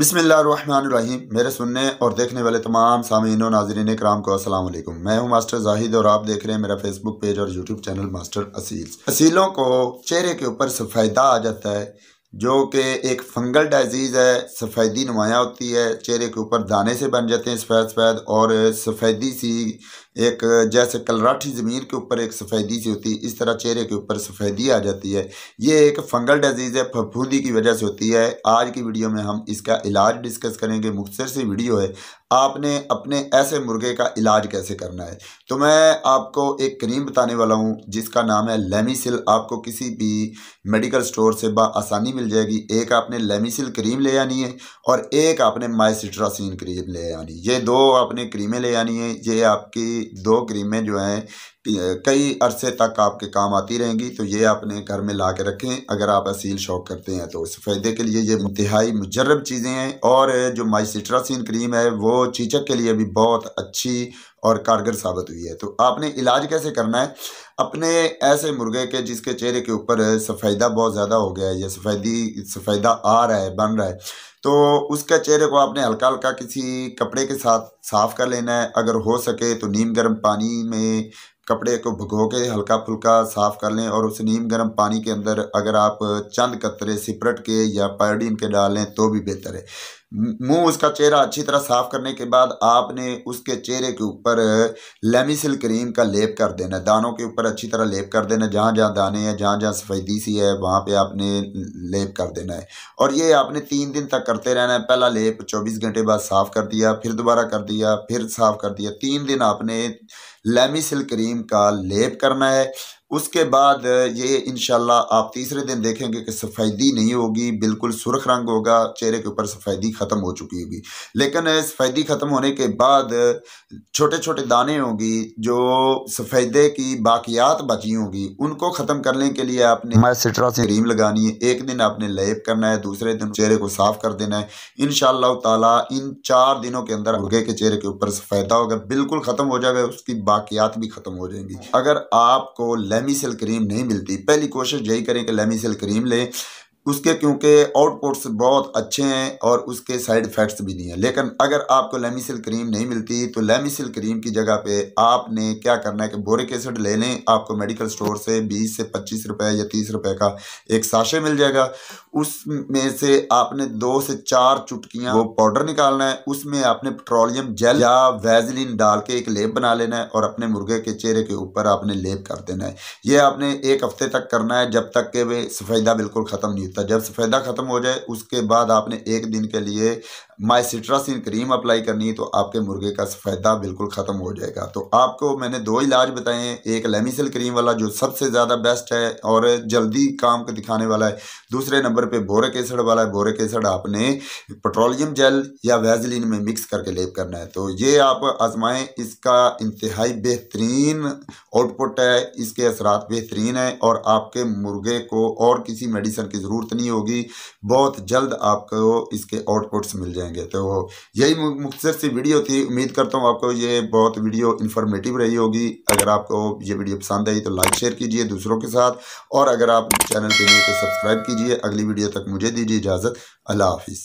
बिसमीम मेरे सुनने और देखने वाले तमाम सामीन नाजरीन कराम को असल मैं हूं मास्टर जाहिद और आप देख रहे हैं मेरा फेसबुक पेज और यूट्यूब चैनल मास्टर असील असीलों को चेहरे के ऊपर सफ़ायदा आ जाता है जो कि एक फंगल डिजीज़ है सफ़ेदी नुमाया होती है चेहरे के ऊपर दाने से बन जाते हैं सफ़ेद सफ़ेद और सफ़ेदी सी एक जैसे कलराठी ज़मीन के ऊपर एक सफ़ेदी सी होती है इस तरह चेहरे के ऊपर सफ़ेदी आ जाती है ये एक फंगल डिजीज़ है फफूंदी की वजह से होती है आज की वीडियो में हम इसका इलाज डिस्कस करेंगे मुख्तर सी वीडियो है आपने अपने ऐसे मुर्गे का इलाज कैसे करना है तो मैं आपको एक क्रीम बताने वाला हूँ जिसका नाम है लेमीसिल आपको किसी भी मेडिकल स्टोर से आसानी मिल जाएगी एक आपने लेमीसिल क्रीम ले आनी है और एक आपने माइसिट्रासिन क्रीम ले आनी ये दो आपने क्रीमें ले आनी है ये आपकी दो क्रीमें जो हैं कई अरसे तक आपके काम आती रहेंगी तो ये आपने घर में ला के रखें अगर आप असील शौक करते हैं तो उस फ़ायदे के लिए ये इंतहाई मुजरब चीज़ें हैं और जो माइसिट्रासिन क्रीम है वो चीचक के लिए भी बहुत अच्छी और कारगर साबित हुई है तो आपने इलाज कैसे करना है अपने ऐसे मुर्गे के जिसके चेहरे के ऊपर सफ़ेदा बहुत ज़्यादा हो गया है या सफ़ेदी सफ़ेदा आ रहा है बन रहा है तो उसके चेहरे को आपने हल्का हल्का किसी कपड़े के साथ साफ़ कर लेना है अगर हो सके तो नीम गर्म पानी में कपड़े को भगो के हल्का फुल्का साफ़ कर लें और उस नीम गर्म पानी के अंदर अगर आप चंद कतरे सिपरट के या पायोडीन के डाल लें तो भी बेहतर है मुंह उसका चेहरा अच्छी तरह साफ़ करने के बाद आपने उसके चेहरे के ऊपर लेमिसिल क्रीम का लेप कर देना दानों के ऊपर अच्छी तरह लेप कर देना जहाँ जहाँ दाने हैं जहाँ जहाँ सफ़ेदी सी है वहाँ पे आपने लेप कर देना है और ये आपने तीन दिन तक करते रहना है पहला लेप 24 घंटे बाद साफ़ कर दिया फिर दोबारा कर दिया फिर साफ़ कर दिया तीन दिन आपने लेमिसल करीम का लेप करना है उसके बाद ये इन आप तीसरे दिन देखेंगे कि सफ़ेदी नहीं होगी बिल्कुल सुरख रंग होगा चेहरे के ऊपर सफ़ेदी ख़त्म हो चुकी होगी लेकिन सफ़ेदी ख़त्म होने के बाद छोटे छोटे दाने होंगी जो सफ़ेदे की बाकियात बची होंगी उनको ख़त्म करने के लिए आपने सिट्रा से क्रीम लगानी है एक दिन आपने लेप करना है दूसरे दिन चेहरे को साफ़ कर देना है इन शाह इन चार दिनों के अंदर होगे के चेहरे के ऊपर सफ़ेदा होगा बिल्कुल ख़त्म हो जाएगा उसकी बाकियात भी ख़त्म हो जाएंगी अगर आपको लेमी सेल क्रीम नहीं मिलती पहली कोशिश यही करें कि लेमी सेल क्रीम लें उसके क्योंकि आउटपुट्स बहुत अच्छे हैं और उसके साइड इफ़ेक्ट्स भी नहीं हैं लेकिन अगर आपको लेमिसिल क्रीम नहीं मिलती तो लेमिसिल क्रीम की जगह पे आपने क्या करना है कि बोरिक एसिड ले लें आपको मेडिकल स्टोर से 20 से 25 रुपए या 30 रुपए का एक साशे मिल जाएगा उसमें से आपने दो से चार चुटकियाँ वो पाउडर निकालना है उसमें आपने पेट्रोलियम जेल या वैजलिन डाल के एक लेप बना लेना है और अपने मुर्गे के चेहरे के ऊपर आपने लेप कर देना है ये आपने एक हफ्ते तक करना है जब तक कि वे सफ़ेदा बिल्कुल ख़त्म नहीं होता सकता है जब सफेदा ख़त्म हो जाए उसके बाद आपने एक दिन के लिए माइसिट्रासिन क्रीम अप्लाई करनी तो आपके मुर्गे का फायदा बिल्कुल ख़त्म हो जाएगा तो आपको मैंने दो इलाज बताए हैं एक लेमिसल क्रीम वाला जो सबसे ज़्यादा बेस्ट है और जल्दी काम को दिखाने वाला है दूसरे नंबर पे बोरिक एसड वाला है बोरिक एसड आपने पेट्रोलियम जेल या वैजलिन में मिक्स करके लेप करना है तो ये आप आजमाएँ इसका इंतहाई बेहतरीन आउटपुट है इसके असरात बेहतरीन है और आपके मुर्गे को और किसी मेडिसन की ज़रूरत नहीं होगी बहुत जल्द आपको इसके आउटपुट्स मिल जाएंगे रहेंगे तो यही मुख्तर सी वीडियो थी उम्मीद करता हूँ आपको ये बहुत वीडियो इन्फॉर्मेटिव रही होगी अगर आपको ये वीडियो पसंद आई तो लाइक शेयर कीजिए दूसरों के साथ और अगर आप चैनल के लिए तो सब्सक्राइब कीजिए अगली वीडियो तक मुझे दीजिए इजाज़त अल्लाह हाफिज़